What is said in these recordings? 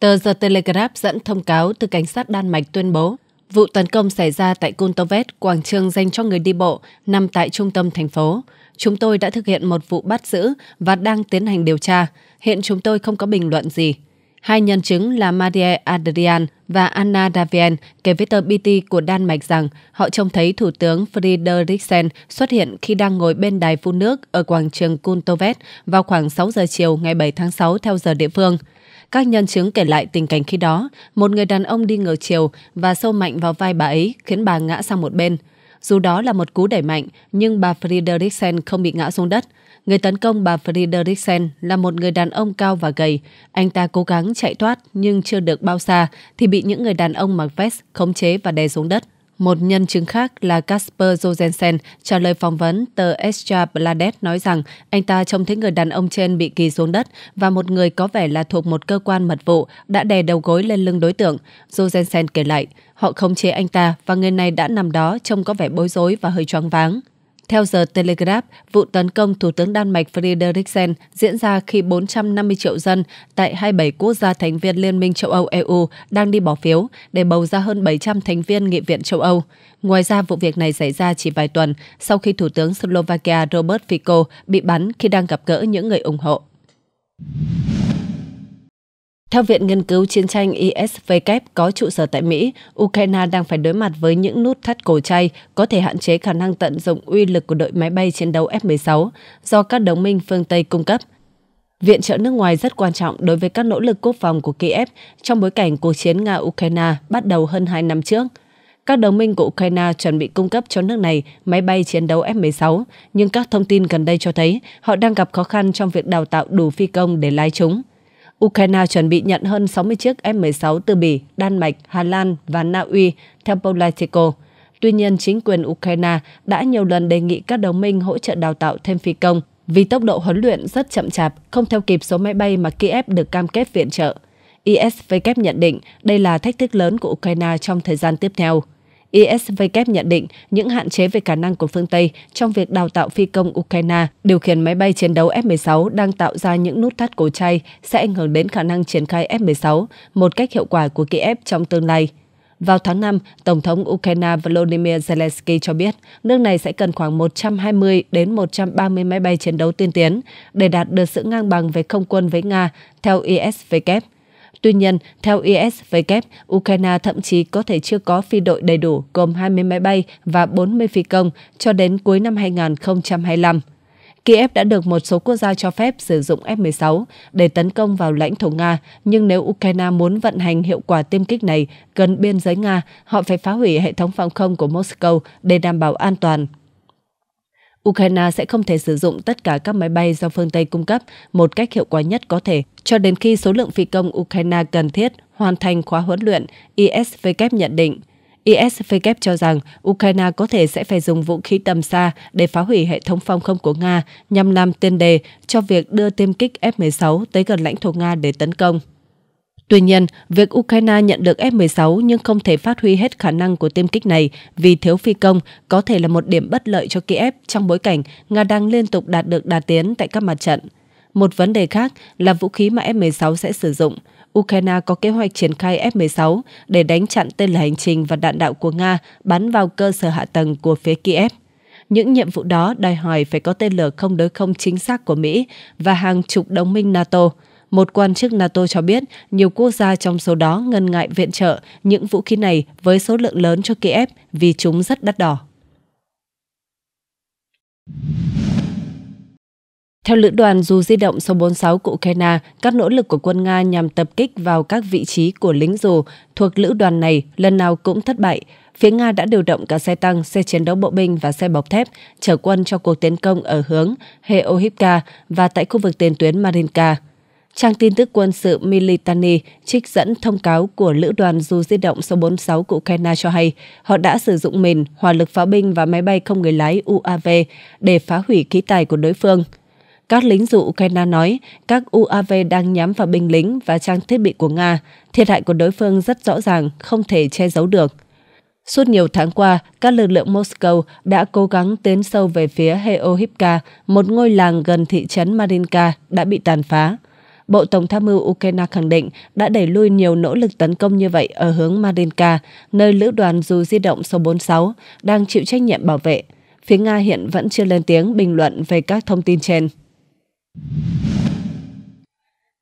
Tờ The Telegraph dẫn thông cáo từ cảnh sát Đan Mạch tuyên bố vụ tấn công xảy ra tại Kuntovet, quảng trường dành cho người đi bộ, nằm tại trung tâm thành phố. Chúng tôi đã thực hiện một vụ bắt giữ và đang tiến hành điều tra. Hiện chúng tôi không có bình luận gì. Hai nhân chứng là Maria Adrian và Anna Davien kể với tờ BT của Đan Mạch rằng họ trông thấy Thủ tướng Frederiksen xuất hiện khi đang ngồi bên đài phun nước ở quảng trường Kuntovet vào khoảng 6 giờ chiều ngày 7 tháng 6 theo giờ địa phương – các nhân chứng kể lại tình cảnh khi đó, một người đàn ông đi ngược chiều và sâu mạnh vào vai bà ấy khiến bà ngã sang một bên. Dù đó là một cú đẩy mạnh, nhưng bà Friedrichsen không bị ngã xuống đất. Người tấn công bà Friedrichsen là một người đàn ông cao và gầy. Anh ta cố gắng chạy thoát nhưng chưa được bao xa thì bị những người đàn ông mặc vest khống chế và đè xuống đất. Một nhân chứng khác là Kasper Josensen trả lời phỏng vấn tờ Estra Bladet nói rằng anh ta trông thấy người đàn ông trên bị kỳ xuống đất và một người có vẻ là thuộc một cơ quan mật vụ đã đè đầu gối lên lưng đối tượng. Josensen kể lại, họ không chế anh ta và người này đã nằm đó trông có vẻ bối rối và hơi choáng váng. Theo giờ Telegraph, vụ tấn công Thủ tướng Đan Mạch Frederiksen diễn ra khi 450 triệu dân tại 27 quốc gia thành viên Liên minh châu Âu EU đang đi bỏ phiếu để bầu ra hơn 700 thành viên Nghị viện châu Âu. Ngoài ra, vụ việc này xảy ra chỉ vài tuần sau khi Thủ tướng Slovakia Robert Fico bị bắn khi đang gặp gỡ những người ủng hộ. Theo Viện Nghiên cứu Chiến tranh ISW e có trụ sở tại Mỹ, Ukraine đang phải đối mặt với những nút thắt cổ chay có thể hạn chế khả năng tận dụng uy lực của đội máy bay chiến đấu F-16 do các đồng minh phương Tây cung cấp. Viện trợ nước ngoài rất quan trọng đối với các nỗ lực quốc phòng của Kiev trong bối cảnh cuộc chiến Nga-Ukraine bắt đầu hơn 2 năm trước. Các đồng minh của Ukraine chuẩn bị cung cấp cho nước này máy bay chiến đấu F-16, nhưng các thông tin gần đây cho thấy họ đang gặp khó khăn trong việc đào tạo đủ phi công để lái chúng. Ukraine chuẩn bị nhận hơn 60 chiếc F-16 từ Bỉ, Đan Mạch, Hà Lan và Na Uy theo Politico. Tuy nhiên, chính quyền Ukraine đã nhiều lần đề nghị các đồng minh hỗ trợ đào tạo thêm phi công vì tốc độ huấn luyện rất chậm chạp, không theo kịp số máy bay mà Kiev được cam kết viện trợ. ISW nhận định đây là thách thức lớn của Ukraine trong thời gian tiếp theo. ISW nhận định những hạn chế về khả năng của phương Tây trong việc đào tạo phi công Ukraine điều khiển máy bay chiến đấu F-16 đang tạo ra những nút thắt cổ chay sẽ ảnh hưởng đến khả năng triển khai F-16 một cách hiệu quả của Kiev trong tương lai. Vào tháng 5, Tổng thống Ukraine Volodymyr Zelensky cho biết nước này sẽ cần khoảng 120 đến 130 máy bay chiến đấu tiên tiến để đạt được sự ngang bằng về không quân với Nga, theo ISVK. Tuy nhiên, theo ISW, Ukraine thậm chí có thể chưa có phi đội đầy đủ gồm 20 máy bay và 40 phi công cho đến cuối năm 2025. Kiev đã được một số quốc gia cho phép sử dụng F-16 để tấn công vào lãnh thổ Nga, nhưng nếu Ukraine muốn vận hành hiệu quả tiêm kích này gần biên giới Nga, họ phải phá hủy hệ thống phòng không của Moscow để đảm bảo an toàn. Ukraine sẽ không thể sử dụng tất cả các máy bay do phương Tây cung cấp một cách hiệu quả nhất có thể cho đến khi số lượng phi công Ukraine cần thiết hoàn thành khóa huấn luyện, ISVK nhận định. ISVK cho rằng Ukraine có thể sẽ phải dùng vũ khí tầm xa để phá hủy hệ thống phòng không của Nga nhằm làm tiền đề cho việc đưa tiêm kích F-16 tới gần lãnh thổ Nga để tấn công. Tuy nhiên, việc Ukraine nhận được F-16 nhưng không thể phát huy hết khả năng của tiêm kích này vì thiếu phi công có thể là một điểm bất lợi cho Kiev trong bối cảnh Nga đang liên tục đạt được đà tiến tại các mặt trận. Một vấn đề khác là vũ khí mà F-16 sẽ sử dụng. Ukraine có kế hoạch triển khai F-16 để đánh chặn tên lửa hành trình và đạn đạo của Nga bắn vào cơ sở hạ tầng của phía Kiev. Những nhiệm vụ đó đòi hỏi phải có tên lửa không đối không chính xác của Mỹ và hàng chục đồng minh NATO. Một quan chức NATO cho biết nhiều quốc gia trong số đó ngần ngại viện trợ những vũ khí này với số lượng lớn cho Kiev vì chúng rất đắt đỏ. Theo lữ đoàn dù di động số 46 của Ukraine, các nỗ lực của quân Nga nhằm tập kích vào các vị trí của lính dù thuộc lữ đoàn này lần nào cũng thất bại. Phía Nga đã điều động cả xe tăng, xe chiến đấu bộ binh và xe bọc thép chở quân cho cuộc tiến công ở hướng Heohivka và tại khu vực tiền tuyến Marinka. Trang tin tức quân sự Militani trích dẫn thông cáo của Lữ đoàn Du di động số 46 của Ukraine cho hay họ đã sử dụng mìn, hỏa lực pháo binh và máy bay không người lái UAV để phá hủy khí tài của đối phương. Các lính dụ Ukraine nói các UAV đang nhắm vào binh lính và trang thiết bị của Nga. Thiệt hại của đối phương rất rõ ràng, không thể che giấu được. Suốt nhiều tháng qua, các lực lượng Moscow đã cố gắng tiến sâu về phía Heohipka, một ngôi làng gần thị trấn Marinka đã bị tàn phá. Bộ Tổng tham mưu Ukraine khẳng định đã đẩy lui nhiều nỗ lực tấn công như vậy ở hướng Marinka, nơi lữ đoàn dù di động số 46 đang chịu trách nhiệm bảo vệ. Phía Nga hiện vẫn chưa lên tiếng bình luận về các thông tin trên.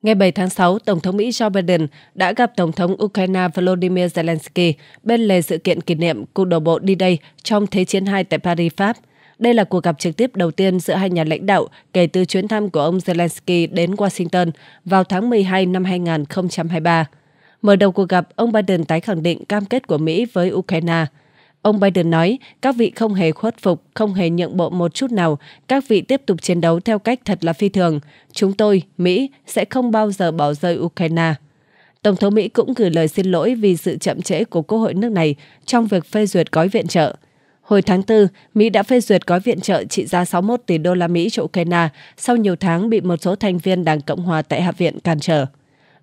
Ngày 7 tháng 6, Tổng thống Mỹ Joe Biden đã gặp Tổng thống Ukraine Volodymyr Zelensky bên lề sự kiện kỷ niệm cuộc đổ bộ đi đây trong Thế chiến 2 tại Paris, Pháp – đây là cuộc gặp trực tiếp đầu tiên giữa hai nhà lãnh đạo kể từ chuyến thăm của ông Zelensky đến Washington vào tháng 12 năm 2023. Mở đầu cuộc gặp, ông Biden tái khẳng định cam kết của Mỹ với Ukraine. Ông Biden nói, các vị không hề khuất phục, không hề nhượng bộ một chút nào, các vị tiếp tục chiến đấu theo cách thật là phi thường. Chúng tôi, Mỹ, sẽ không bao giờ bỏ rơi Ukraine. Tổng thống Mỹ cũng gửi lời xin lỗi vì sự chậm trễ của Quốc hội nước này trong việc phê duyệt gói viện trợ. Hồi tháng 4, Mỹ đã phê duyệt gói viện trợ trị giá 61 tỷ đô la Mỹ cho Ukraine sau nhiều tháng bị một số thành viên Đảng Cộng hòa tại Hạ viện cản trở.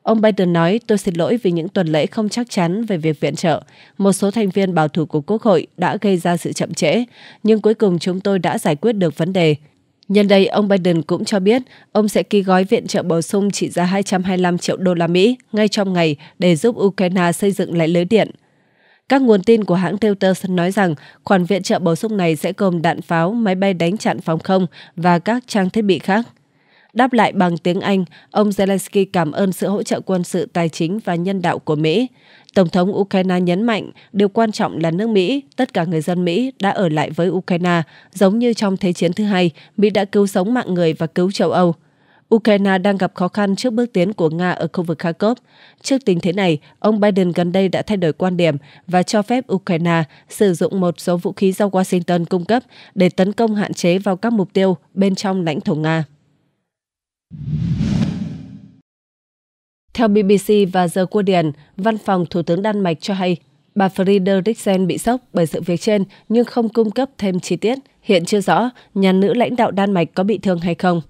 Ông Biden nói, tôi xin lỗi vì những tuần lễ không chắc chắn về việc viện trợ. Một số thành viên bảo thủ của Quốc hội đã gây ra sự chậm trễ, nhưng cuối cùng chúng tôi đã giải quyết được vấn đề. Nhân đây, ông Biden cũng cho biết ông sẽ ký gói viện trợ bổ sung trị giá 225 triệu đô la Mỹ ngay trong ngày để giúp Ukraine xây dựng lại lưới điện – các nguồn tin của hãng Reuters nói rằng khoản viện trợ bổ sung này sẽ gồm đạn pháo, máy bay đánh chặn phòng không và các trang thiết bị khác. Đáp lại bằng tiếng Anh, ông Zelensky cảm ơn sự hỗ trợ quân sự, tài chính và nhân đạo của Mỹ. Tổng thống Ukraine nhấn mạnh điều quan trọng là nước Mỹ, tất cả người dân Mỹ đã ở lại với Ukraine, giống như trong Thế chiến thứ hai, Mỹ đã cứu sống mạng người và cứu châu Âu. Ukraine đang gặp khó khăn trước bước tiến của Nga ở khu vực Kharkov. Trước tình thế này, ông Biden gần đây đã thay đổi quan điểm và cho phép Ukraine sử dụng một số vũ khí do Washington cung cấp để tấn công hạn chế vào các mục tiêu bên trong lãnh thổ Nga. Theo BBC và The Guardian, văn phòng Thủ tướng Đan Mạch cho hay bà Frederiksen bị sốc bởi sự việc trên nhưng không cung cấp thêm chi tiết. Hiện chưa rõ nhà nữ lãnh đạo Đan Mạch có bị thương hay không.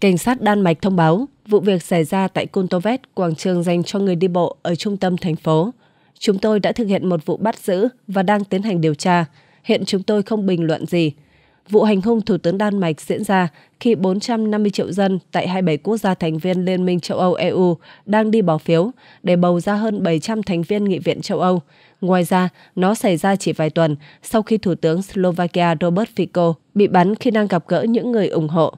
Cảnh sát Đan Mạch thông báo vụ việc xảy ra tại Kuntovet, quảng trường dành cho người đi bộ ở trung tâm thành phố. Chúng tôi đã thực hiện một vụ bắt giữ và đang tiến hành điều tra. Hiện chúng tôi không bình luận gì. Vụ hành hung Thủ tướng Đan Mạch diễn ra khi 450 triệu dân tại 27 quốc gia thành viên Liên minh châu Âu EU đang đi bỏ phiếu để bầu ra hơn 700 thành viên Nghị viện châu Âu. Ngoài ra, nó xảy ra chỉ vài tuần sau khi Thủ tướng Slovakia Robert Fico bị bắn khi đang gặp gỡ những người ủng hộ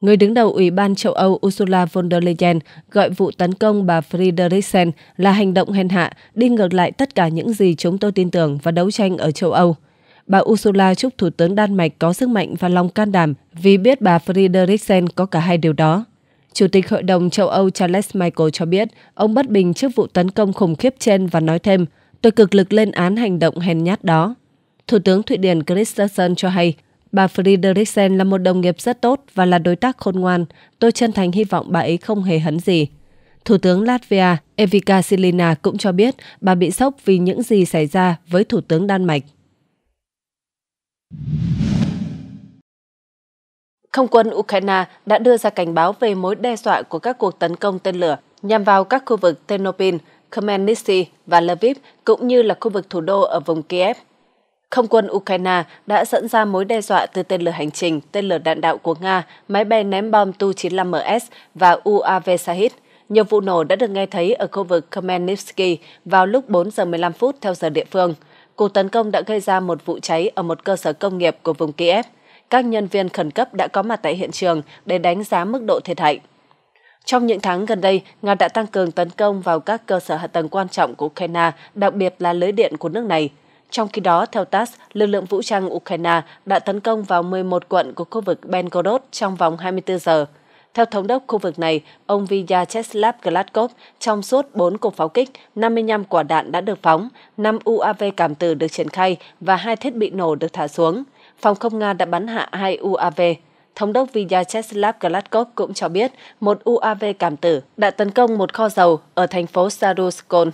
Người đứng đầu Ủy ban châu Âu Ursula von der Leyen gọi vụ tấn công bà Friedrichsen là hành động hèn hạ, đi ngược lại tất cả những gì chúng tôi tin tưởng và đấu tranh ở châu Âu. Bà Ursula chúc Thủ tướng Đan Mạch có sức mạnh và lòng can đảm vì biết bà Friedrichsen có cả hai điều đó. Chủ tịch Hội đồng châu Âu Charles Michael cho biết ông bất bình trước vụ tấn công khủng khiếp trên và nói thêm, tôi cực lực lên án hành động hèn nhát đó. Thủ tướng Thụy Điển Christensen cho hay Bà Friedrichsen là một đồng nghiệp rất tốt và là đối tác khôn ngoan. Tôi chân thành hy vọng bà ấy không hề hấn gì. Thủ tướng Latvia Evika Silina cũng cho biết bà bị sốc vì những gì xảy ra với Thủ tướng Đan Mạch. Không quân Ukraine đã đưa ra cảnh báo về mối đe dọa của các cuộc tấn công tên lửa nhằm vào các khu vực Ternopil, Khmelnytsky và Lviv cũng như là khu vực thủ đô ở vùng Kiev. Không quân Ukraine đã dẫn ra mối đe dọa từ tên lửa hành trình, tên lửa đạn đạo của Nga, máy bay ném bom Tu-95MS và UAV Shahid. Nhiều vụ nổ đã được nghe thấy ở khu vực Khmelnytsky vào lúc 4 giờ 15 phút theo giờ địa phương. Cuộc tấn công đã gây ra một vụ cháy ở một cơ sở công nghiệp của vùng Kiev. Các nhân viên khẩn cấp đã có mặt tại hiện trường để đánh giá mức độ thiệt hại. Trong những tháng gần đây, Nga đã tăng cường tấn công vào các cơ sở hạ tầng quan trọng của Ukraine, đặc biệt là lưới điện của nước này – trong khi đó, theo TASS, lực lượng vũ trang Ukraine đã tấn công vào 11 quận của khu vực Belgorod trong vòng 24 giờ. Theo thống đốc khu vực này, ông Vyacheslav Gladkov, trong suốt 4 cuộc pháo kích, 55 quả đạn đã được phóng, 5 UAV cảm tử được triển khai và hai thiết bị nổ được thả xuống. Phòng không Nga đã bắn hạ hai UAV. Thống đốc Vyacheslav Gladkov cũng cho biết một UAV cảm tử đã tấn công một kho dầu ở thành phố Saruskol.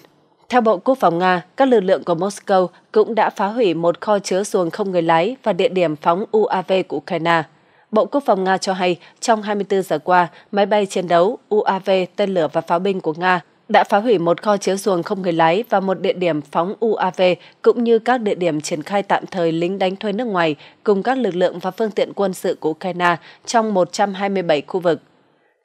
Theo Bộ Quốc phòng Nga, các lực lượng của Moscow cũng đã phá hủy một kho chứa xuồng không người lái và địa điểm phóng UAV của Ukraine. Bộ Quốc phòng Nga cho hay, trong 24 giờ qua, máy bay chiến đấu, UAV, tên lửa và pháo binh của Nga đã phá hủy một kho chứa xuồng không người lái và một địa điểm phóng UAV, cũng như các địa điểm triển khai tạm thời lính đánh thuê nước ngoài cùng các lực lượng và phương tiện quân sự của Ukraine trong 127 khu vực.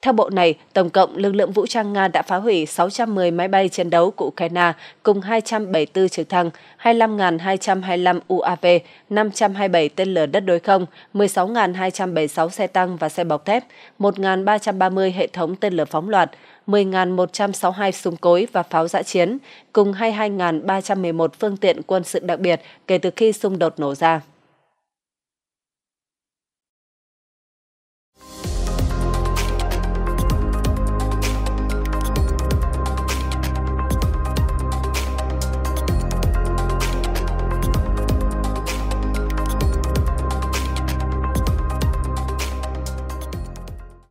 Theo bộ này, tổng cộng lực lượng vũ trang Nga đã phá hủy 610 máy bay chiến đấu của Ukraine cùng 274 trực thăng, 25.225 UAV, 527 tên lửa đất đối không, 16.276 xe tăng và xe bọc thép, 1.330 hệ thống tên lửa phóng loạt, 10.162 súng cối và pháo giã chiến, cùng 22.311 phương tiện quân sự đặc biệt kể từ khi xung đột nổ ra.